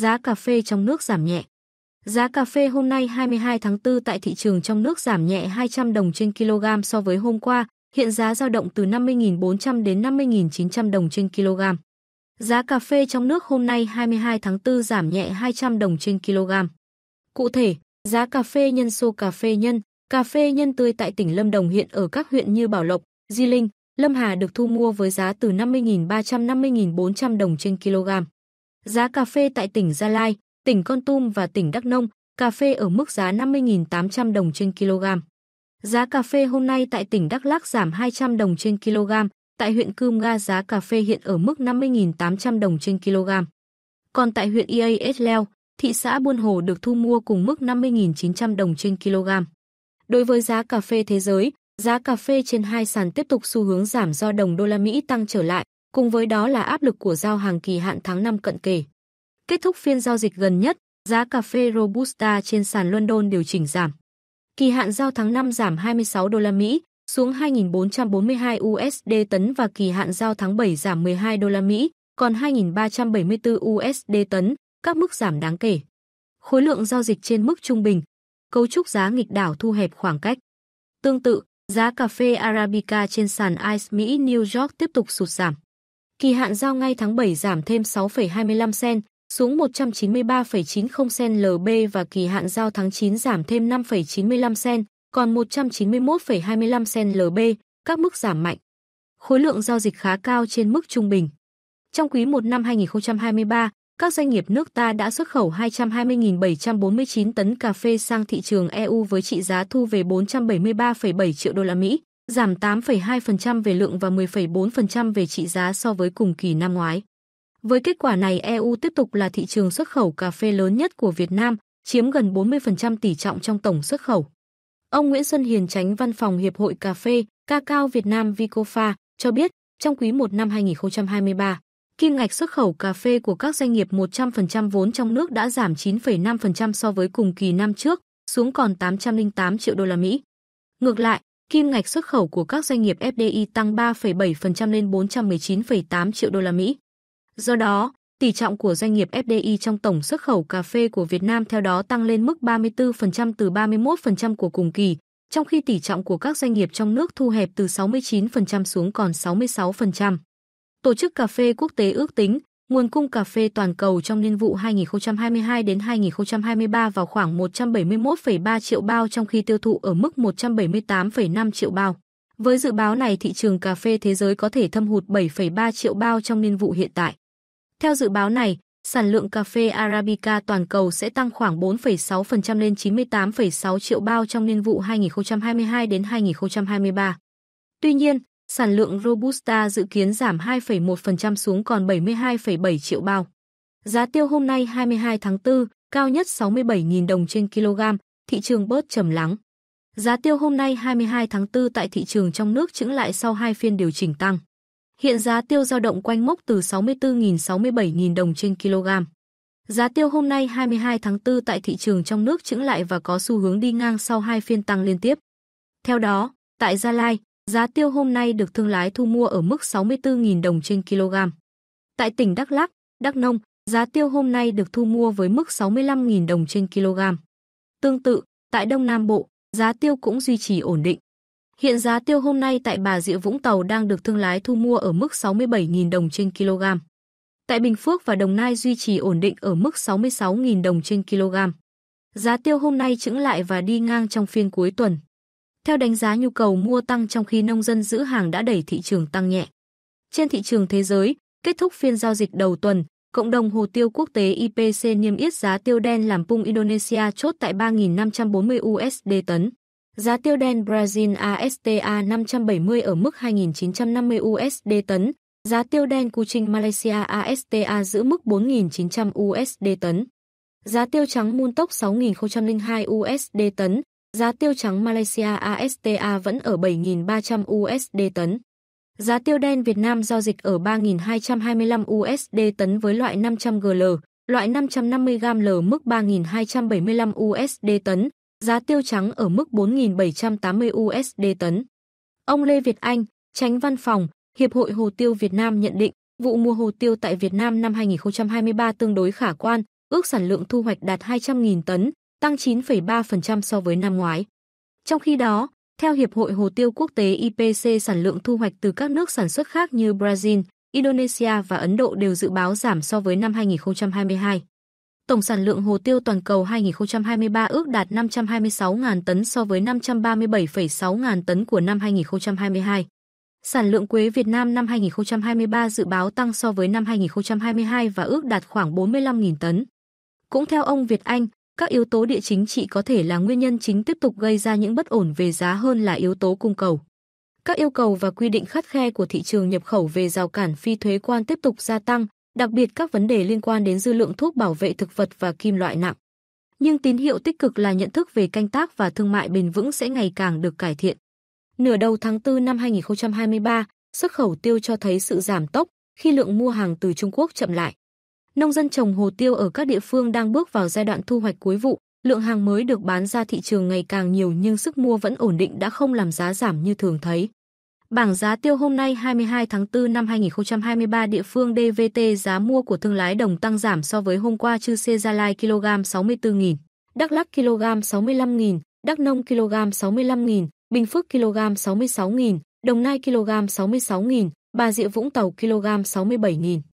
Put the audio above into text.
Giá cà phê trong nước giảm nhẹ. Giá cà phê hôm nay 22 tháng 4 tại thị trường trong nước giảm nhẹ 200 đồng trên kg so với hôm qua, hiện giá giao động từ 50.400 đến 50.900 đồng trên kg. Giá cà phê trong nước hôm nay 22 tháng 4 giảm nhẹ 200 đồng trên kg. Cụ thể, giá cà phê nhân xô cà phê nhân, cà phê nhân tươi tại tỉnh Lâm Đồng hiện ở các huyện như Bảo Lộc, Di Linh, Lâm Hà được thu mua với giá từ 50.300 50.400 đồng trên kg. Giá cà phê tại tỉnh Gia Lai, tỉnh Con Tum và tỉnh Đắk Nông, cà phê ở mức giá 50.800 đồng trên kg. Giá cà phê hôm nay tại tỉnh Đắk Lắk giảm 200 đồng trên kg, tại huyện Cơm Ga giá cà phê hiện ở mức 50.800 đồng trên kg. Còn tại huyện Ia Leo, thị xã Buôn Hồ được thu mua cùng mức 50.900 đồng trên kg. Đối với giá cà phê thế giới, giá cà phê trên hai sàn tiếp tục xu hướng giảm do đồng đô la Mỹ tăng trở lại, cùng với đó là áp lực của giao hàng kỳ hạn tháng 5 cận kề. Kết thúc phiên giao dịch gần nhất, giá cà phê Robusta trên sàn London điều chỉnh giảm. Kỳ hạn giao tháng 5 giảm 26 đô la Mỹ xuống 2.442 USD tấn và kỳ hạn giao tháng 7 giảm 12 đô la Mỹ, còn 2.374 USD tấn, các mức giảm đáng kể. Khối lượng giao dịch trên mức trung bình, cấu trúc giá nghịch đảo thu hẹp khoảng cách. Tương tự, giá cà phê Arabica trên sàn ICE Mỹ New York tiếp tục sụt giảm kỳ hạn giao ngay tháng 7 giảm thêm 6,25 sen xuống 193,90 sen LB và kỳ hạn giao tháng 9 giảm thêm 5,95 sen, còn 191,25 sen LB, các mức giảm mạnh. Khối lượng giao dịch khá cao trên mức trung bình. Trong quý 1 năm 2023, các doanh nghiệp nước ta đã xuất khẩu 220.749 tấn cà phê sang thị trường EU với trị giá thu về 473,7 triệu đô la Mỹ, giảm 8,2% về lượng và 10,4% về trị giá so với cùng kỳ năm ngoái. Với kết quả này, EU tiếp tục là thị trường xuất khẩu cà phê lớn nhất của Việt Nam, chiếm gần 40% tỷ trọng trong tổng xuất khẩu. Ông Nguyễn Xuân Hiền tránh văn phòng Hiệp hội Cà phê, Ca cao Việt Nam Vicofa cho biết, trong quý 1 năm 2023, kim ngạch xuất khẩu cà phê của các doanh nghiệp 100% vốn trong nước đã giảm 9,5% so với cùng kỳ năm trước, xuống còn 808 triệu đô la Mỹ. Ngược lại, Kim ngạch xuất khẩu của các doanh nghiệp FDI tăng 3,7% lên 419,8 triệu đô la Mỹ. Do đó, tỷ trọng của doanh nghiệp FDI trong tổng xuất khẩu cà phê của Việt Nam theo đó tăng lên mức 34% từ 31% của cùng kỳ, trong khi tỷ trọng của các doanh nghiệp trong nước thu hẹp từ 69% xuống còn 66%. Tổ chức Cà phê Quốc tế ước tính Nguồn cung cà phê toàn cầu trong niên vụ 2022 đến 2023 vào khoảng 171,3 triệu bao trong khi tiêu thụ ở mức 178,5 triệu bao. Với dự báo này, thị trường cà phê thế giới có thể thâm hụt 7,3 triệu bao trong niên vụ hiện tại. Theo dự báo này, sản lượng cà phê Arabica toàn cầu sẽ tăng khoảng 4,6% lên 98,6 triệu bao trong niên vụ 2022 đến 2023. Tuy nhiên, sản lượng Robusta dự kiến giảm 2,1% xuống còn 72,7 triệu bao. Giá tiêu hôm nay 22 tháng 4, cao nhất 67.000 đồng trên kg, thị trường bớt trầm lắng. Giá tiêu hôm nay 22 tháng 4 tại thị trường trong nước chững lại sau hai phiên điều chỉnh tăng. Hiện giá tiêu dao động quanh mốc từ 64.000-67.000 đồng trên kg. Giá tiêu hôm nay 22 tháng 4 tại thị trường trong nước chững lại và có xu hướng đi ngang sau hai phiên tăng liên tiếp. Theo đó, tại Gia Lai, Giá tiêu hôm nay được thương lái thu mua ở mức 64.000 đồng trên kg. Tại tỉnh Đắk Lắk, Đắk Nông, giá tiêu hôm nay được thu mua với mức 65.000 đồng trên kg. Tương tự, tại Đông Nam Bộ, giá tiêu cũng duy trì ổn định. Hiện giá tiêu hôm nay tại Bà Rịa Vũng Tàu đang được thương lái thu mua ở mức 67.000 đồng trên kg. Tại Bình Phước và Đồng Nai duy trì ổn định ở mức 66.000 đồng trên kg. Giá tiêu hôm nay chững lại và đi ngang trong phiên cuối tuần. Theo đánh giá nhu cầu mua tăng trong khi nông dân giữ hàng đã đẩy thị trường tăng nhẹ. Trên thị trường thế giới, kết thúc phiên giao dịch đầu tuần, cộng đồng hồ tiêu quốc tế IPC niêm yết giá tiêu đen làm pung Indonesia chốt tại 3.540 USD tấn. Giá tiêu đen Brazil ASTA 570 ở mức 2.950 USD tấn. Giá tiêu đen Kuching Malaysia ASTA giữ mức 4.900 USD tấn. Giá tiêu trắng Muntok 6.002 USD tấn. Giá tiêu trắng Malaysia ASTA vẫn ở 7.300 USD tấn. Giá tiêu đen Việt Nam giao dịch ở 3.225 USD tấn với loại 500 GL, loại 550 gam L mức 3.275 USD tấn, giá tiêu trắng ở mức 4.780 USD tấn. Ông Lê Việt Anh, tránh văn phòng, Hiệp hội Hồ tiêu Việt Nam nhận định, vụ mua hồ tiêu tại Việt Nam năm 2023 tương đối khả quan, ước sản lượng thu hoạch đạt 200.000 tấn, tăng 9,3% so với năm ngoái. Trong khi đó, theo Hiệp hội Hồ tiêu Quốc tế IPC sản lượng thu hoạch từ các nước sản xuất khác như Brazil, Indonesia và Ấn Độ đều dự báo giảm so với năm 2022. Tổng sản lượng hồ tiêu toàn cầu 2023 ước đạt 526.000 tấn so với 537,6 ngàn tấn của năm 2022. Sản lượng quế Việt Nam năm 2023 dự báo tăng so với năm 2022 và ước đạt khoảng 45.000 tấn. Cũng theo ông Việt Anh, các yếu tố địa chính trị có thể là nguyên nhân chính tiếp tục gây ra những bất ổn về giá hơn là yếu tố cung cầu. Các yêu cầu và quy định khắt khe của thị trường nhập khẩu về rào cản phi thuế quan tiếp tục gia tăng, đặc biệt các vấn đề liên quan đến dư lượng thuốc bảo vệ thực vật và kim loại nặng. Nhưng tín hiệu tích cực là nhận thức về canh tác và thương mại bền vững sẽ ngày càng được cải thiện. Nửa đầu tháng 4 năm 2023, xuất khẩu tiêu cho thấy sự giảm tốc khi lượng mua hàng từ Trung Quốc chậm lại nông dân trồng hồ tiêu ở các địa phương đang bước vào giai đoạn thu hoạch cuối vụ, lượng hàng mới được bán ra thị trường ngày càng nhiều nhưng sức mua vẫn ổn định đã không làm giá giảm như thường thấy. Bảng giá tiêu hôm nay 22 tháng 4 năm 2023 địa phương DVT giá mua của thương lái đồng tăng giảm so với hôm qua chư xe Gia Lai kg 64.000, Đắk Lắc kg 65.000, Đắk Nông kg 65.000, Bình Phước kg 66.000, Đồng Nai kg 66.000, Bà Rịa Vũng Tàu kg 67.000.